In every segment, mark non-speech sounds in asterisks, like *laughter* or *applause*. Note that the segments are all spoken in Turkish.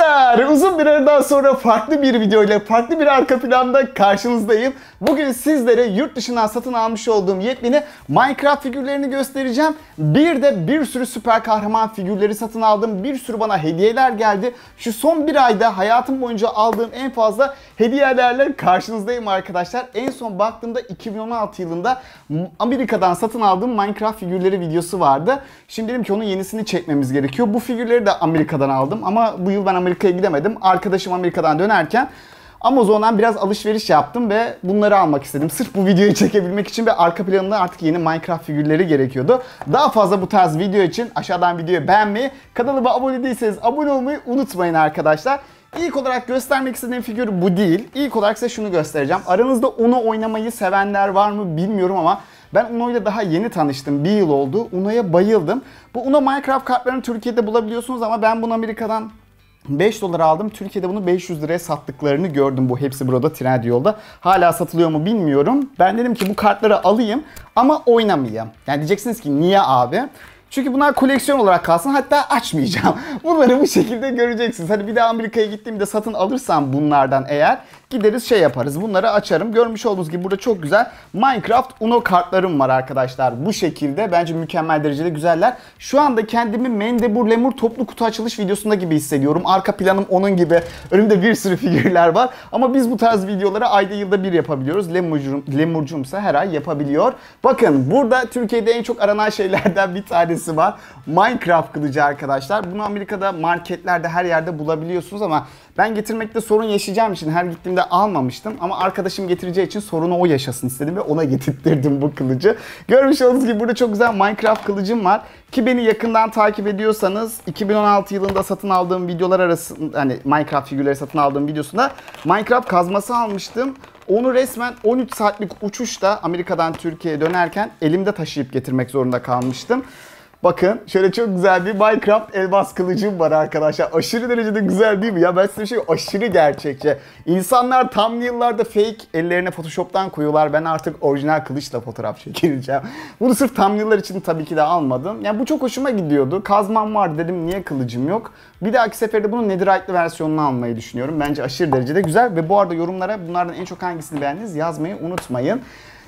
arkadaşlar uzun bir aradan sonra farklı bir video ile farklı bir arka planda karşınızdayım. Bugün sizlere yurt dışından satın almış olduğum yepyeni Minecraft figürlerini göstereceğim. Bir de bir sürü süper kahraman figürleri satın aldım. Bir sürü bana hediyeler geldi. Şu son bir ayda hayatım boyunca aldığım en fazla hediyelerle karşınızdayım arkadaşlar. En son baktığımda 2016 yılında Amerika'dan satın aldığım Minecraft figürleri videosu vardı. Şimdi dedim ki onun yenisini çekmemiz gerekiyor. Bu figürleri de Amerika'dan aldım ama bu yıl ben Amerika'ya gidemedim. Arkadaşım Amerika'dan dönerken Amazon'dan biraz alışveriş yaptım ve bunları almak istedim. Sırf bu videoyu *laughs* çekebilmek için ve arka planında artık yeni Minecraft figürleri gerekiyordu. Daha fazla bu tarz video için aşağıdan videoyu beğenmeyi, kanalıma abone değilseniz abone olmayı unutmayın arkadaşlar. İlk olarak göstermek istediğim figür bu değil. İlk olarak size şunu göstereceğim. Aranızda Uno oynamayı sevenler var mı bilmiyorum ama ben Uno ile daha yeni tanıştım. Bir yıl oldu. Uno'ya bayıldım. Bu Uno Minecraft kartlarını Türkiye'de bulabiliyorsunuz ama ben bunu Amerika'dan 5 dolar aldım. Türkiye'de bunu 500 liraya sattıklarını gördüm bu hepsi burada yolda. Hala satılıyor mu bilmiyorum. Ben dedim ki bu kartları alayım ama oynamayayım. Yani diyeceksiniz ki niye abi? Çünkü bunlar koleksiyon olarak kalsın. Hatta açmayacağım. *laughs* Bunları bu şekilde göreceksiniz. Hani bir de Amerika'ya gittiğimde satın alırsam bunlardan eğer gideriz şey yaparız. Bunları açarım. Görmüş olduğunuz gibi burada çok güzel Minecraft Uno kartlarım var arkadaşlar. Bu şekilde bence mükemmel derecede güzeller. Şu anda kendimi Mendebur Lemur toplu kutu açılış videosunda gibi hissediyorum. Arka planım onun gibi. Önümde bir sürü *laughs* figürler var. Ama biz bu tarz videoları ayda yılda bir yapabiliyoruz. Lemurcum, Lemurcumsa her ay yapabiliyor. Bakın burada Türkiye'de en çok aranan şeylerden bir tanesi ikincisi var. Minecraft kılıcı arkadaşlar. Bunu Amerika'da marketlerde her yerde bulabiliyorsunuz ama ben getirmekte sorun yaşayacağım için her gittiğimde almamıştım. Ama arkadaşım getireceği için sorunu o yaşasın istedim ve ona *laughs* getirttirdim bu kılıcı. Görmüş olduğunuz gibi burada çok güzel Minecraft kılıcım var. Ki beni yakından takip ediyorsanız 2016 yılında satın aldığım videolar arasında hani Minecraft figürleri satın aldığım videosunda Minecraft kazması almıştım. Onu resmen 13 saatlik uçuşta Amerika'dan Türkiye'ye dönerken elimde taşıyıp getirmek zorunda kalmıştım. Bakın şöyle çok güzel bir Minecraft elmas kılıcım var arkadaşlar. Aşırı derecede güzel değil mi? Ya ben size şey aşırı gerçekçi. İnsanlar tam yıllarda fake ellerine Photoshop'tan koyuyorlar. Ben artık orijinal kılıçla fotoğraf çekileceğim. Bunu sırf tam yıllar için tabii ki de almadım. Yani bu çok hoşuma gidiyordu. Kazmam var dedim niye kılıcım yok. Bir dahaki seferde bunun Netherite'lı versiyonunu almayı düşünüyorum. Bence aşırı derecede güzel ve bu arada yorumlara bunlardan en çok hangisini beğendiniz yazmayı unutmayın.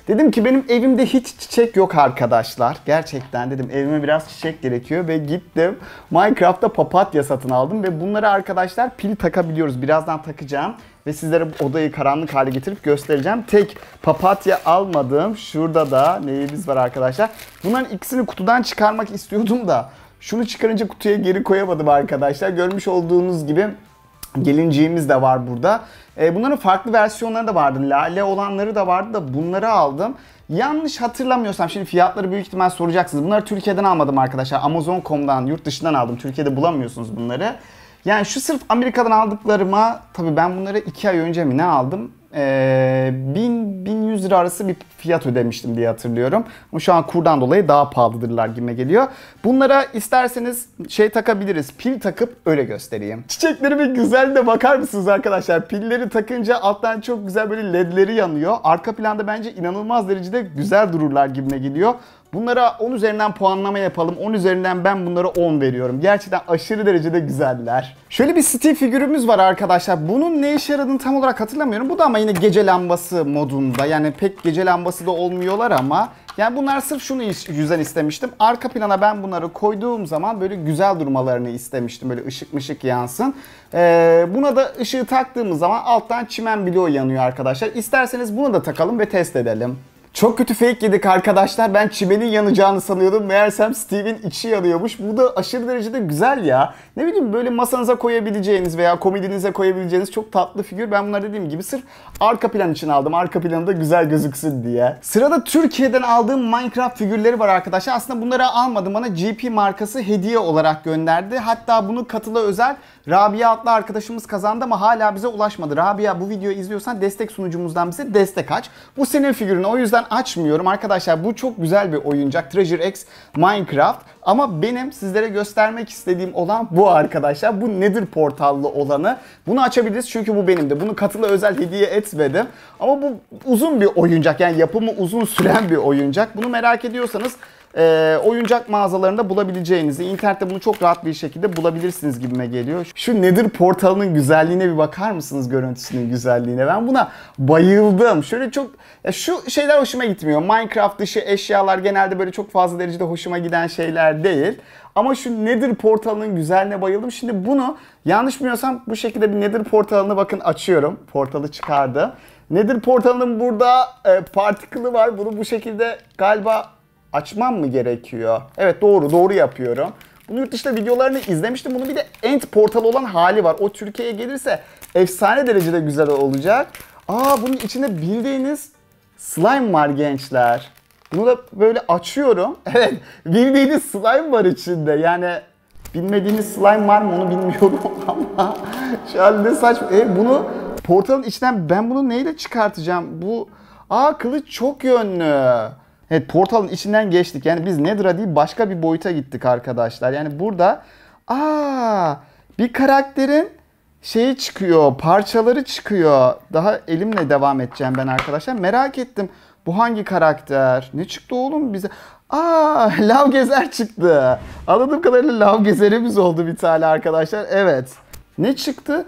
Dedim ki benim evimde hiç çiçek yok arkadaşlar. Gerçekten dedim evime biraz çiçek gerekiyor ve gittim Minecraft'ta papatya satın aldım ve bunları arkadaşlar pil takabiliyoruz. Birazdan takacağım ve sizlere odayı karanlık hale getirip göstereceğim. Tek papatya almadım. Şurada da neyimiz var arkadaşlar. Bunların ikisini kutudan çıkarmak istiyordum da şunu çıkarınca kutuya geri koyamadım arkadaşlar. Görmüş olduğunuz gibi gelinciğimiz de var burada. E, bunların farklı versiyonları da vardı. Lale olanları da vardı da bunları aldım. Yanlış hatırlamıyorsam şimdi fiyatları büyük ihtimal soracaksınız. Bunları Türkiye'den almadım arkadaşlar. Amazon.com'dan yurt dışından aldım. Türkiye'de bulamıyorsunuz bunları. Yani şu sırf Amerika'dan aldıklarıma tabii ben bunları 2 ay önce mi ne aldım? e, ee, 1000-1100 lira arası bir fiyat ödemiştim diye hatırlıyorum. Ama şu an kurdan dolayı daha pahalıdırlar gibi geliyor. Bunlara isterseniz şey takabiliriz. Pil takıp öyle göstereyim. Çiçekleri bir güzel de bakar mısınız arkadaşlar? Pilleri takınca alttan çok güzel böyle ledleri yanıyor. Arka planda bence inanılmaz derecede güzel dururlar gibime geliyor. Bunlara 10 üzerinden puanlama yapalım. 10 üzerinden ben bunlara 10 veriyorum. Gerçekten aşırı derecede güzeller. Şöyle bir Steve figürümüz var arkadaşlar. Bunun ne işe yaradığını tam olarak hatırlamıyorum. Bu da ama yine gece lambası modunda. Yani pek gece lambası da olmuyorlar ama yani bunlar sırf şunu yüzden istemiştim. Arka plana ben bunları koyduğum zaman böyle güzel durmalarını istemiştim. Böyle ışık mışık yansın. Ee, buna da ışığı taktığımız zaman alttan çimen bloğu yanıyor arkadaşlar. İsterseniz buna da takalım ve test edelim. Çok kötü fake yedik arkadaşlar. Ben çimenin yanacağını sanıyordum. Meğersem Steve'in içi yanıyormuş. Bu da aşırı derecede güzel ya. Ne bileyim böyle masanıza koyabileceğiniz veya komedinize koyabileceğiniz çok tatlı figür. Ben bunları dediğim gibi sırf arka plan için aldım. Arka planı da güzel gözüksün diye. Sırada Türkiye'den aldığım Minecraft figürleri var arkadaşlar. Aslında bunları almadım. Bana GP markası hediye olarak gönderdi. Hatta bunu katıla özel Rabia adlı arkadaşımız kazandı ama hala bize ulaşmadı. Rabia bu videoyu izliyorsan destek sunucumuzdan bize destek aç. Bu senin figürün. O yüzden açmıyorum. Arkadaşlar bu çok güzel bir oyuncak. Treasure X Minecraft. Ama benim sizlere göstermek istediğim olan bu arkadaşlar. Bu nedir portallı olanı? Bunu açabiliriz çünkü bu benim de. Bunu katılı özel hediye etmedim. Ama bu uzun bir oyuncak. Yani yapımı uzun süren bir oyuncak. Bunu merak ediyorsanız e, oyuncak mağazalarında bulabileceğinizi, internette bunu çok rahat bir şekilde bulabilirsiniz gibime geliyor. Şu nedir portalının güzelliğine bir bakar mısınız görüntüsünün güzelliğine? Ben buna bayıldım. Şöyle çok ya şu şeyler hoşuma gitmiyor. Minecraft dışı eşyalar genelde böyle çok fazla derecede hoşuma giden şeyler değil. Ama şu Nedir portalının güzelliğine bayıldım. Şimdi bunu yanlış bilmiyorsam bu şekilde bir Nedir portalını bakın açıyorum. Portalı çıkardı. Nedir portalının burada e, partikülü var. Bunu bu şekilde galiba açmam mı gerekiyor? Evet doğru doğru yapıyorum. Bunu yurt dışında videolarını izlemiştim. Bunun bir de end portalı olan hali var. O Türkiye'ye gelirse efsane derecede güzel olacak. Aa bunun içinde bildiğiniz slime var gençler. Bunu da böyle açıyorum. *laughs* Evet bildiğiniz slime var içinde. Yani bilmediğiniz slime var mı onu bilmiyorum *laughs* ama şu an ne saçma. E, bunu portalın içinden ben bunu neyle çıkartacağım? Bu aa kılıç çok yönlü. Evet portalın içinden geçtik. Yani biz Nedra değil başka bir boyuta gittik arkadaşlar. Yani burada aa bir karakterin şeyi çıkıyor, parçaları çıkıyor. Daha elimle devam edeceğim ben arkadaşlar. Merak ettim. Bu hangi karakter? Ne çıktı oğlum bize? Aa, *laughs* Lav Gezer çıktı. Anladığım kadarıyla Lav Gezer'imiz oldu bir tane arkadaşlar. Evet. Ne çıktı?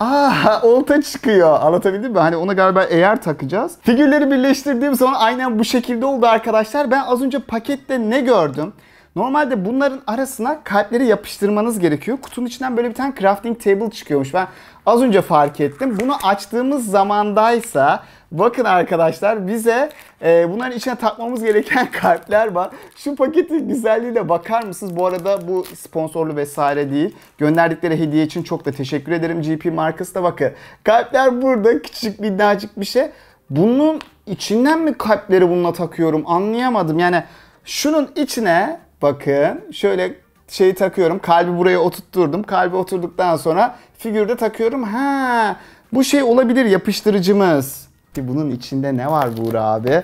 Aa ah, olta çıkıyor. Anlatabildim mi? Hani ona galiba eğer takacağız. Figürleri birleştirdiğim zaman aynen bu şekilde oldu arkadaşlar. Ben az önce pakette ne gördüm? Normalde bunların arasına kalpleri yapıştırmanız gerekiyor. Kutunun içinden böyle bir tane crafting table çıkıyormuş. Ben az önce fark ettim. Bunu açtığımız zamandaysa bakın arkadaşlar bize e, bunların içine takmamız gereken *laughs* kalpler var. Şu paketin güzelliğine bakar mısınız? Bu arada bu sponsorlu vesaire değil. Gönderdikleri hediye için çok da teşekkür ederim. GP markası da bakın. Kalpler burada küçük minnacık bir şey. Bunun içinden mi kalpleri bununla takıyorum anlayamadım. Yani şunun içine Bakın şöyle şeyi takıyorum. Kalbi buraya oturtturdum. Kalbi oturduktan sonra figürde takıyorum. Ha bu şey olabilir yapıştırıcımız. Bunun içinde ne var Buğra abi?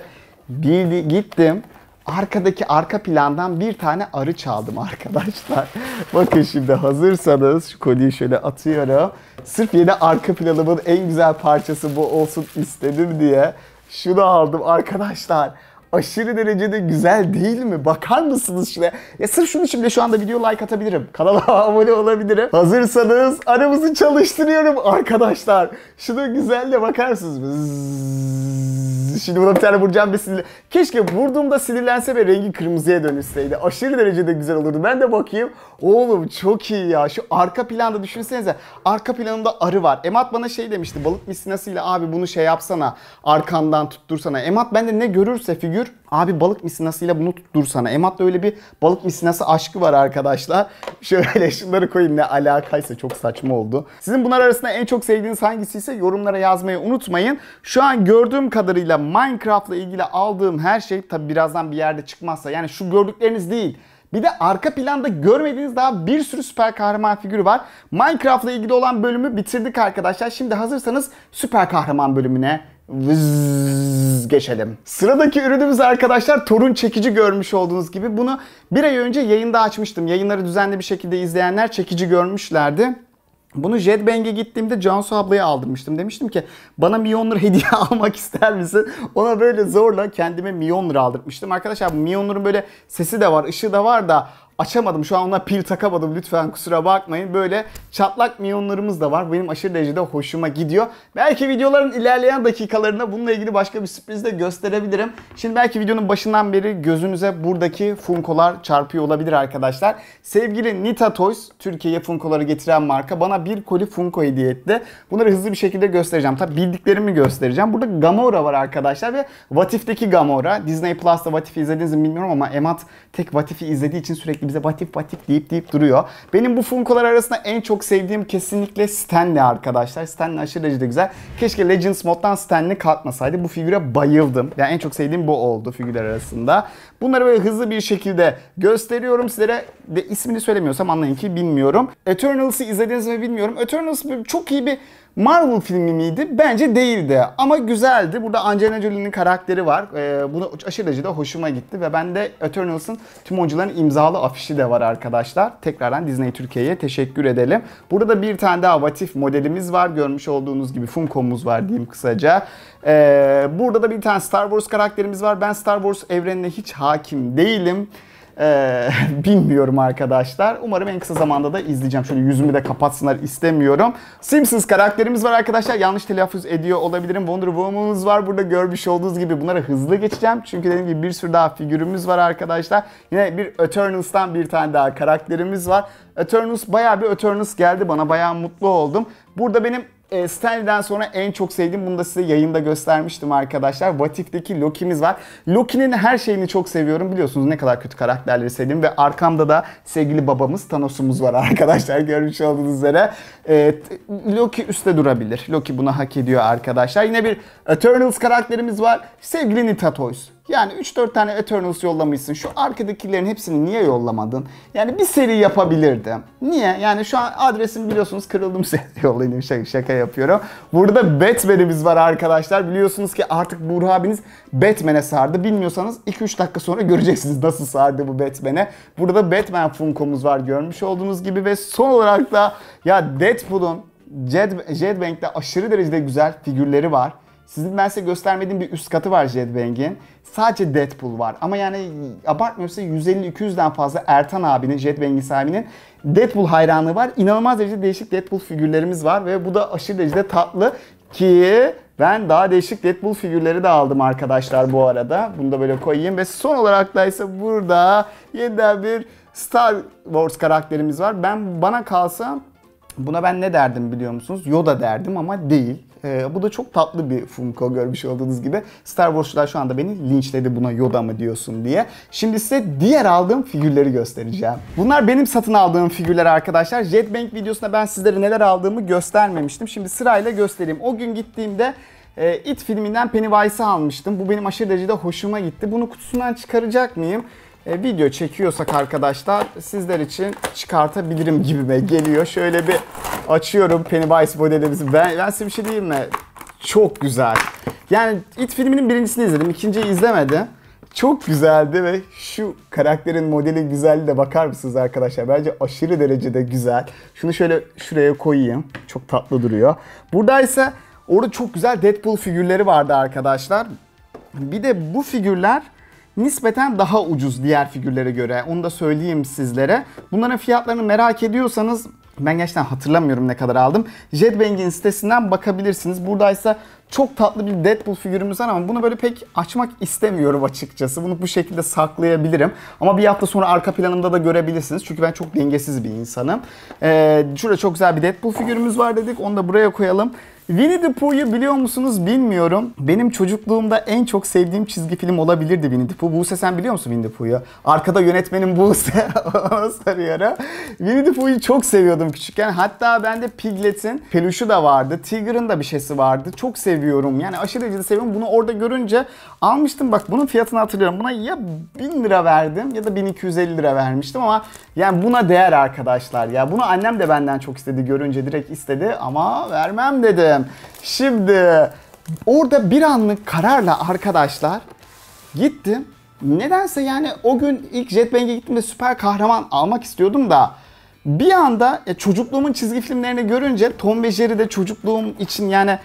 Bildi, gittim. Arkadaki arka plandan bir tane arı çaldım *laughs* arkadaşlar. Bakın şimdi hazırsanız şu kolyeyi şöyle atıyorum. Sırf yine arka planımın en güzel parçası bu olsun istedim diye. Şunu aldım arkadaşlar aşırı derecede güzel değil mi? Bakar mısınız şuna? Ya sırf şunun için de şu anda video like atabilirim. Kanala *laughs* abone olabilirim. Hazırsanız aramızı çalıştırıyorum arkadaşlar. Şunu güzel de bakarsınız. Bzzz. Şimdi buna bir tane vuracağım ve sinirlen... Keşke vurduğumda sinirlense ve rengi kırmızıya dönüşseydi. Aşırı derecede güzel olurdu. Ben de bakayım. Oğlum çok iyi ya. Şu arka planda düşünsenize. Arka planında arı var. Emat bana şey demişti. Balık mislinasıyla abi bunu şey yapsana. Arkandan tuttursana. Emat bende ne görürse figür meşhur abi balık misinasıyla bunu tuttursana. Emat'la öyle bir balık misinası aşkı var arkadaşlar. *laughs* Şöyle şunları koyayım ne alakaysa çok saçma oldu. Sizin bunlar arasında en çok sevdiğiniz hangisi ise yorumlara yazmayı unutmayın. Şu an gördüğüm kadarıyla Minecraft'la ilgili aldığım her şey tabi birazdan bir yerde çıkmazsa yani şu gördükleriniz değil. Bir de arka planda görmediğiniz daha bir sürü süper kahraman figürü var. Minecraft'la ilgili olan bölümü bitirdik arkadaşlar. Şimdi hazırsanız süper kahraman bölümüne Vız geçelim. Sıradaki ürünümüz arkadaşlar torun çekici görmüş olduğunuz gibi. Bunu bir ay önce yayında açmıştım. Yayınları düzenli bir şekilde izleyenler çekici görmüşlerdi. Bunu JetBang'e gittiğimde Cansu ablaya aldırmıştım. Demiştim ki bana Mjolnir *laughs* hediye almak ister misin? Ona böyle zorla kendime Mjolnir aldırmıştım. Arkadaşlar Mjolnir'ın böyle sesi de var, ışığı da var da açamadım. Şu an ona pil takamadım lütfen kusura bakmayın. Böyle çatlak miyonlarımız da var. Benim aşırı derecede hoşuma gidiyor. Belki videoların ilerleyen dakikalarında bununla ilgili başka bir sürpriz de gösterebilirim. Şimdi belki videonun başından beri gözünüze buradaki Funko'lar çarpıyor olabilir arkadaşlar. Sevgili Nita Toys Türkiye'ye Funko'ları getiren marka bana bir koli Funko hediye etti. Bunları hızlı bir şekilde göstereceğim. Tabi bildiklerimi göstereceğim. Burada Gamora var arkadaşlar ve Vatif'teki Gamora. Disney Plus'ta Vatif'i izlediğinizi bilmiyorum ama Emat tek Vatif'i izlediği için sürekli bize batif batif deyip deyip duruyor. Benim bu Funko'lar arasında en çok sevdiğim kesinlikle Stanley arkadaşlar. Stanley aşırı derecede güzel. Keşke Legends moddan Stanley kalkmasaydı. Bu figüre bayıldım. Yani en çok sevdiğim bu oldu figürler arasında. Bunları böyle hızlı bir şekilde gösteriyorum sizlere. De ismini söylemiyorsam anlayın ki bilmiyorum. Eternals'ı izlediniz mi bilmiyorum. Eternals çok iyi bir Marvel filmi miydi? Bence değildi. Ama güzeldi. Burada Angelina Jolie'nin karakteri var. Ee, bunu aşırı derecede hoşuma gitti. Ve ben de Eternals'ın tüm oyuncuların imzalı afişi de var arkadaşlar. Tekrardan Disney Türkiye'ye teşekkür edelim. Burada bir tane daha Vatif modelimiz var. Görmüş olduğunuz gibi Funko'muz var diyeyim kısaca. Ee, burada da bir tane Star Wars karakterimiz var. Ben Star Wars evrenine hiç hakim değilim. Ee, *laughs* bilmiyorum arkadaşlar. Umarım en kısa zamanda da izleyeceğim. Şöyle yüzümü de kapatsınlar istemiyorum. Simpsons karakterimiz var arkadaşlar. Yanlış telaffuz ediyor olabilirim. Wonder Woman'ımız var. Burada görmüş olduğunuz gibi bunlara hızlı geçeceğim. Çünkü dediğim gibi bir sürü daha figürümüz var arkadaşlar. Yine bir Eternals'tan bir tane daha karakterimiz var. Eternals bayağı bir Eternals geldi bana. Bayağı mutlu oldum. Burada benim e, Stanley'den sonra en çok sevdiğim, bunu da size yayında göstermiştim arkadaşlar. Vatif'teki Loki'miz var. Loki'nin her şeyini çok seviyorum. Biliyorsunuz ne kadar kötü karakterleri sevdim ve arkamda da sevgili babamız Thanos'umuz var *laughs* arkadaşlar. Görmüş olduğunuz üzere. E, Loki üstte durabilir. Loki bunu hak ediyor arkadaşlar. Yine bir Eternals karakterimiz var. Sevgili Nita Toys. Yani 3-4 tane Eternals yollamışsın. Şu arkadakilerin hepsini niye yollamadın? Yani bir seri yapabilirdim. Niye? Yani şu an adresim biliyorsunuz kırıldım *laughs* seri yollayayım şaka, şey, şaka yapıyorum. Burada Batman'imiz var arkadaşlar. Biliyorsunuz ki artık Burhan abiniz Batman'e sardı. Bilmiyorsanız 2-3 dakika sonra göreceksiniz nasıl sardı bu Batman'e. Burada Batman Funko'muz var görmüş olduğunuz gibi ve son olarak da ya Deadpool'un Jed Jetbank'te aşırı derecede güzel figürleri var. Sizin ben size göstermediğim bir üst katı var JetBang'in. Sadece Deadpool var. Ama yani abartmıyorsa 150-200'den fazla Ertan abinin, JetBang'in sahibinin Deadpool hayranlığı var. İnanılmaz derecede değişik Deadpool figürlerimiz var ve bu da aşırı derecede tatlı ki ben daha değişik Deadpool figürleri de aldım arkadaşlar bu arada. Bunu da böyle koyayım ve son olarak da ise burada yeniden bir Star Wars karakterimiz var. Ben bana kalsa buna ben ne derdim biliyor musunuz? Yoda derdim ama değil. Ee, bu da çok tatlı bir Funko görmüş olduğunuz gibi. Star Wars'lar şu anda beni linçledi buna Yoda mı diyorsun diye. Şimdi size diğer aldığım figürleri göstereceğim. Bunlar benim satın aldığım figürler arkadaşlar. Jet Bank videosunda ben sizlere neler aldığımı göstermemiştim. Şimdi sırayla göstereyim. O gün gittiğimde e, It filminden Pennywise'ı almıştım. Bu benim aşırı derecede hoşuma gitti. Bunu kutusundan çıkaracak mıyım? E, video çekiyorsak arkadaşlar sizler için çıkartabilirim gibime geliyor. Şöyle bir açıyorum Pennywise modelimizi. Ben, ben size bir şey diyeyim mi? Çok güzel. Yani It filminin birincisini izledim. ikinciyi izlemedim. Çok güzeldi ve şu karakterin modeli güzelliği bakar mısınız arkadaşlar? Bence aşırı derecede güzel. Şunu şöyle şuraya koyayım. Çok tatlı duruyor. Burada ise orada çok güzel Deadpool figürleri vardı arkadaşlar. Bir de bu figürler nispeten daha ucuz diğer figürlere göre. Onu da söyleyeyim sizlere. Bunların fiyatlarını merak ediyorsanız ben gerçekten hatırlamıyorum ne kadar aldım. Jetbang'in sitesinden bakabilirsiniz. Buradaysa çok tatlı bir Deadpool figürümüz var ama bunu böyle pek açmak istemiyorum açıkçası. Bunu bu şekilde saklayabilirim. Ama bir hafta sonra arka planımda da görebilirsiniz. Çünkü ben çok dengesiz bir insanım. Ee, şurada çok güzel bir Deadpool figürümüz var dedik. Onu da buraya koyalım. Winnie the Pooh'yu biliyor musunuz bilmiyorum. Benim çocukluğumda en çok sevdiğim çizgi film olabilirdi Winnie the Pooh. Buse sen biliyor musun Winnie the Pooh'yu? Arkada yönetmenim Buse ona sarıyor. Ha? Winnie the Pooh'yu çok seviyordum küçükken. Hatta bende Piglet'in peluşu da vardı. Tigger'ın da bir şeysi vardı. Çok seviyorum. Yani aşırı derecede seviyorum. Bunu orada görünce almıştım. Bak bunun fiyatını hatırlıyorum. Buna ya 1000 lira verdim ya da 1250 lira vermiştim ama yani buna değer arkadaşlar ya. Bunu annem de benden çok istedi görünce direkt istedi ama vermem dedim. Şimdi orada bir anlık kararla arkadaşlar gittim. Nedense yani o gün ilk Jetbang'e gittiğimde süper kahraman almak istiyordum da bir anda ya e, çocukluğumun çizgi filmlerini görünce Tom ve Jerry de çocukluğum için yani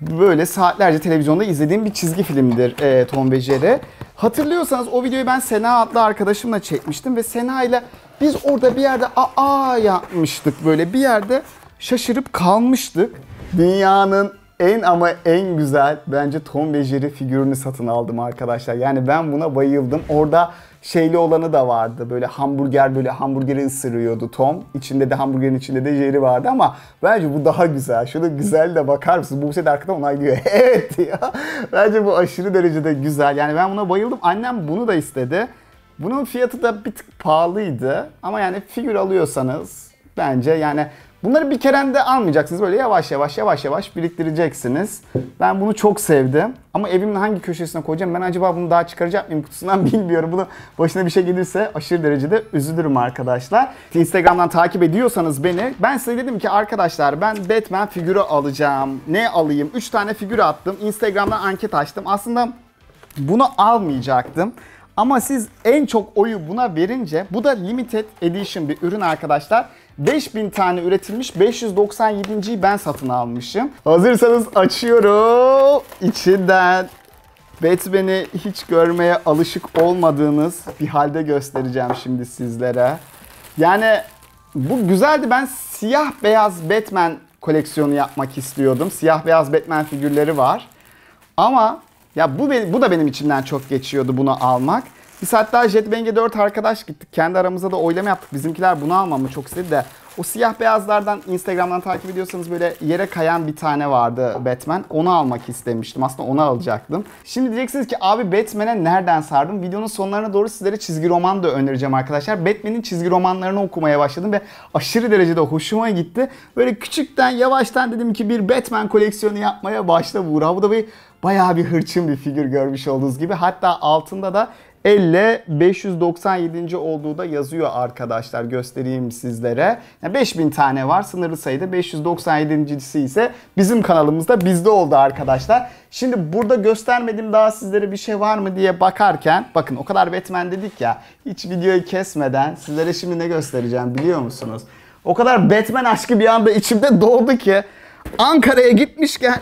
böyle saatlerce televizyonda izlediğim bir çizgi filmdir e, Tom ve Jerry. Hatırlıyorsanız o videoyu ben Sena adlı arkadaşımla çekmiştim ve Sena ile biz orada bir yerde aa yapmıştık böyle bir yerde şaşırıp kalmıştık. Dünyanın en ama en güzel bence Tom ve figürünü satın aldım arkadaşlar. Yani ben buna bayıldım. Orada şeyli olanı da vardı. Böyle hamburger böyle hamburgeri ısırıyordu Tom. İçinde de hamburgerin içinde de Jerry vardı ama bence bu daha güzel. şunu güzel de bakar mısın? Bu sefer arkadan onaylıyor. *laughs* evet ya. Bence bu aşırı derecede güzel. Yani ben buna bayıldım. Annem bunu da istedi. Bunun fiyatı da bir tık pahalıydı ama yani figür alıyorsanız bence yani bunları bir kerende almayacaksınız. Böyle yavaş yavaş yavaş yavaş biriktireceksiniz. Ben bunu çok sevdim. Ama evimin hangi köşesine koyacağım ben acaba bunu daha çıkaracak mıyım kutusundan *laughs* bilmiyorum. Bunu başına bir şey gelirse aşırı derecede üzülürüm arkadaşlar. Instagram'dan takip ediyorsanız beni. Ben size dedim ki arkadaşlar ben Batman figürü alacağım. Ne alayım? 3 tane figür attım. Instagram'dan anket açtım. Aslında bunu almayacaktım. Ama siz en çok oyu buna verince bu da limited edition bir ürün arkadaşlar. 5000 tane üretilmiş 597.yi ben satın almışım. Hazırsanız açıyorum. İçinden Batman'i hiç görmeye alışık olmadığınız bir halde göstereceğim şimdi sizlere. Yani bu güzeldi. Ben siyah beyaz Batman koleksiyonu yapmak istiyordum. Siyah beyaz Batman figürleri var. Ama ya bu, bu da benim içimden çok geçiyordu bunu almak. Biz hatta JetBang'e 4 arkadaş gittik. Kendi aramızda da oylama yaptık. Bizimkiler bunu almamı çok istedi de. O siyah beyazlardan Instagram'dan takip ediyorsanız böyle yere kayan bir tane vardı Batman. Onu almak istemiştim. Aslında onu alacaktım. Şimdi diyeceksiniz ki abi Batman'e nereden sardım? Videonun sonlarına doğru sizlere çizgi roman da önereceğim arkadaşlar. Batman'in çizgi romanlarını okumaya başladım ve aşırı derecede hoşuma gitti. Böyle küçükten yavaştan dedim ki bir Batman koleksiyonu yapmaya başla Buğra. Bu da bir bayağı bir hırçın bir figür görmüş olduğunuz gibi. Hatta altında da elle 597. olduğu da yazıyor arkadaşlar göstereyim sizlere. Yani 5000 tane var sınırlı sayıda 597.si ise bizim kanalımızda bizde oldu arkadaşlar. Şimdi burada göstermedim daha sizlere bir şey var mı diye bakarken bakın o kadar Batman dedik ya hiç videoyu kesmeden sizlere şimdi ne göstereceğim biliyor musunuz? O kadar Batman aşkı bir anda içimde doldu ki Ankara'ya gitmişken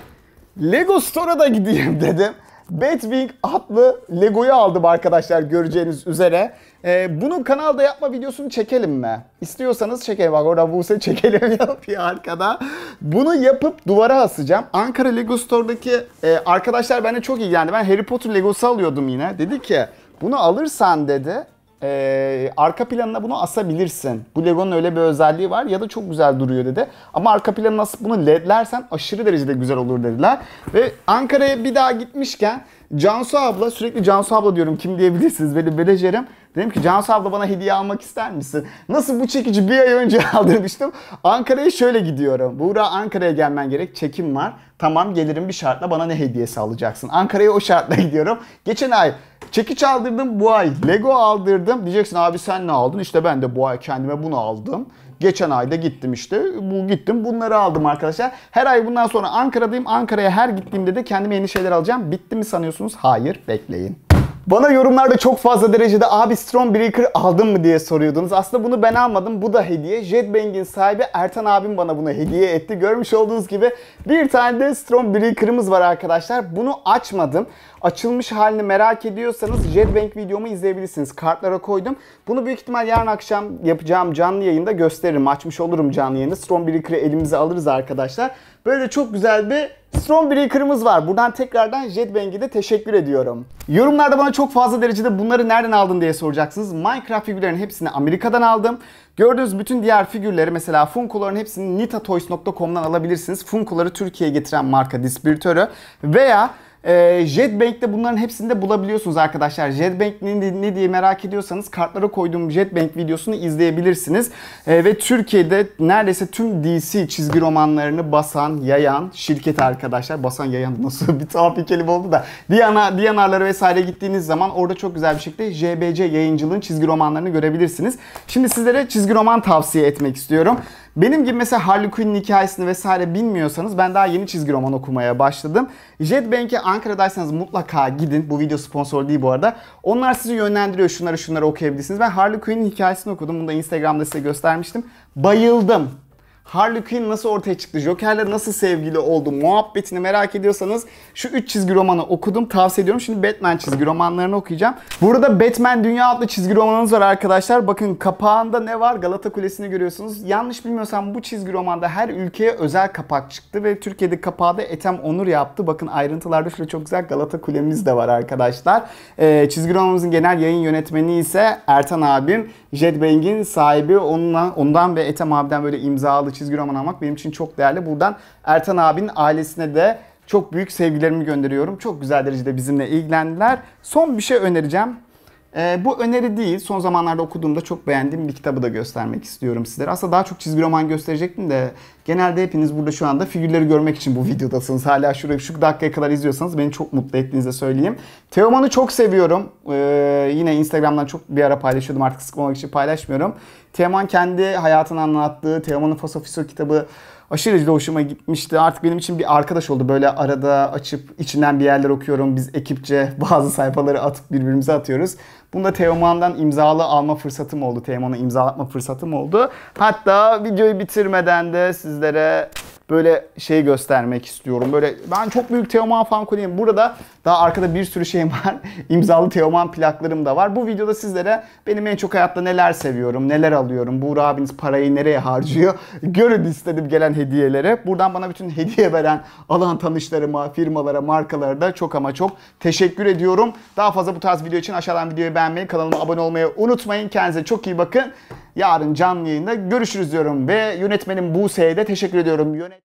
Lego Store'a da gideyim *laughs* dedim. Batwing adlı Lego'yu aldım arkadaşlar göreceğiniz üzere. Ee, bunun kanalda yapma videosunu çekelim mi? İstiyorsanız çekelim. Bak orada Buse çekelim *laughs* yapıyor arkada. Bunu yapıp duvara asacağım. Ankara Lego Store'daki e, arkadaşlar bende çok ilgilendi. Ben Harry Potter Legosu alıyordum yine. Dedi ki bunu alırsan dedi e, arka planına bunu asabilirsin. Bu Lego'nun öyle bir özelliği var ya da çok güzel duruyor dedi. Ama arka planına asıp bunu ledlersen aşırı derecede güzel olur dediler. Ve Ankara'ya bir daha gitmişken Cansu abla sürekli Cansu abla diyorum kim diyebilirsiniz benim menajerim. Dedim ki Cansu abla bana hediye almak ister misin? Nasıl bu çekici bir ay önce *laughs* aldırmıştım. Ankara'ya şöyle gidiyorum. Buğra Ankara'ya gelmen gerek. Çekim var. Tamam gelirim bir şartla bana ne hediyesi alacaksın? Ankara'ya o şartla *laughs* gidiyorum. Geçen ay çekiç aldırdım bu ay. Lego aldırdım. Diyeceksin abi sen ne aldın? İşte ben de bu ay kendime bunu aldım. Geçen ayda gittim işte. Bu gittim. Bunları aldım arkadaşlar. Her ay bundan sonra Ankara'dayım. Ankara'ya her gittiğimde de kendime yeni şeyler alacağım. Bitti mi sanıyorsunuz? Hayır. Bekleyin. Bana yorumlarda çok fazla derecede abi Strom Breaker aldın mı diye soruyordunuz. Aslında bunu ben almadım. Bu da hediye. Jetbang'in sahibi Ertan abim bana bunu hediye etti. Görmüş olduğunuz gibi bir tane de Strom Breaker'ımız var arkadaşlar. Bunu açmadım. Açılmış halini merak ediyorsanız Jetbank videomu izleyebilirsiniz. Kartlara koydum. Bunu büyük ihtimal yarın akşam yapacağım canlı yayında gösteririm. Açmış olurum canlı yayında. Strom Breaker'ı elimize alırız arkadaşlar. Böyle çok güzel bir Storm Breaker'ımız var. Buradan tekrardan JetBank'e de teşekkür ediyorum. Yorumlarda bana çok fazla derecede bunları nereden aldın diye soracaksınız. Minecraft figürlerin hepsini Amerika'dan aldım. Gördüğünüz bütün diğer figürleri mesela Funko'ların hepsini nitatoys.com'dan alabilirsiniz. Funko'ları Türkiye'ye getiren marka distribütörü veya e, ee, JetBank'te bunların hepsini de bulabiliyorsunuz arkadaşlar. JetBank ne, ne diye merak ediyorsanız kartlara koyduğum JetBank videosunu izleyebilirsiniz. E, ve Türkiye'de neredeyse tüm DC çizgi romanlarını basan, yayan şirket arkadaşlar. Basan, yayan nasıl *laughs* bir tuhaf bir kelime oldu da. Diana, Diyanarları vesaire gittiğiniz zaman orada çok güzel bir şekilde JBC yayıncılığın çizgi romanlarını görebilirsiniz. Şimdi sizlere çizgi roman tavsiye etmek istiyorum. Benim gibi mesela Harley Quinn'in hikayesini vesaire bilmiyorsanız ben daha yeni çizgi roman okumaya başladım. Jetbank'e Ankara'daysanız mutlaka gidin. Bu video sponsor değil bu arada. Onlar sizi yönlendiriyor. Şunları şunları okuyabilirsiniz. Ben Harley Quinn'in hikayesini okudum. Bunu da Instagram'da size göstermiştim. Bayıldım. Harley Quinn nasıl ortaya çıktı, Joker'le nasıl sevgili oldu muhabbetini merak ediyorsanız şu 3 çizgi romanı okudum. Tavsiye ediyorum. Şimdi Batman çizgi romanlarını okuyacağım. Burada Batman Dünya adlı çizgi romanımız var arkadaşlar. Bakın kapağında ne var? Galata Kulesi'ni görüyorsunuz. Yanlış bilmiyorsam bu çizgi romanda her ülkeye özel kapak çıktı ve Türkiye'de kapağı da Etem Onur yaptı. Bakın ayrıntılarda şöyle çok güzel Galata Kulemiz de var arkadaşlar. Ee, çizgi romanımızın genel yayın yönetmeni ise Ertan abim. Jed Bang'in sahibi onunla, ondan ve Etem abiden böyle imzalı çizgi roman almak benim için çok değerli. Buradan Ertan abinin ailesine de çok büyük sevgilerimi gönderiyorum. Çok güzel derecede bizimle ilgilendiler. Son bir şey önereceğim. E, bu öneri değil. Son zamanlarda okuduğumda çok beğendiğim bir kitabı da göstermek istiyorum sizlere. Aslında daha çok çizgi roman gösterecektim de genelde hepiniz burada şu anda figürleri görmek için bu videodasınız. Hala şuraya şu dakikaya kadar izliyorsanız beni çok mutlu ettiğinizi söyleyeyim. Teoman'ı çok seviyorum. Ee, yine Instagram'dan çok bir ara paylaşıyordum artık sıkmamak için paylaşmıyorum. Teoman kendi hayatını anlattığı Teoman'ın Fasofiso kitabı aşırı derecede hoşuma gitmişti. Artık benim için bir arkadaş oldu. Böyle arada açıp içinden bir yerler okuyorum. Biz ekipçe *laughs* bazı sayfaları atıp birbirimize atıyoruz. Bunda Teoman'dan imzalı alma fırsatım oldu. Teoman'a imzalatma fırsatım oldu. Hatta videoyu bitirmeden de sizlere böyle şey göstermek istiyorum. Böyle ben çok büyük Teoman fan kuleyim. Burada daha arkada bir sürü şeyim var. *laughs* İmzalı Teoman plaklarım da var. Bu videoda sizlere benim en çok hayatta neler seviyorum, neler alıyorum, bu abiniz parayı nereye harcıyor *laughs* görün istedim gelen hediyelere, Buradan bana bütün hediye veren alan tanışlarıma, firmalara, markalara da çok ama çok teşekkür ediyorum. Daha fazla bu tarz video için aşağıdan videoyu beğenmeyi, kanalıma abone olmayı unutmayın. Kendinize çok iyi bakın. Yarın canlı yayında görüşürüz diyorum ve yönetmenim Buse'ye de teşekkür ediyorum. Yönet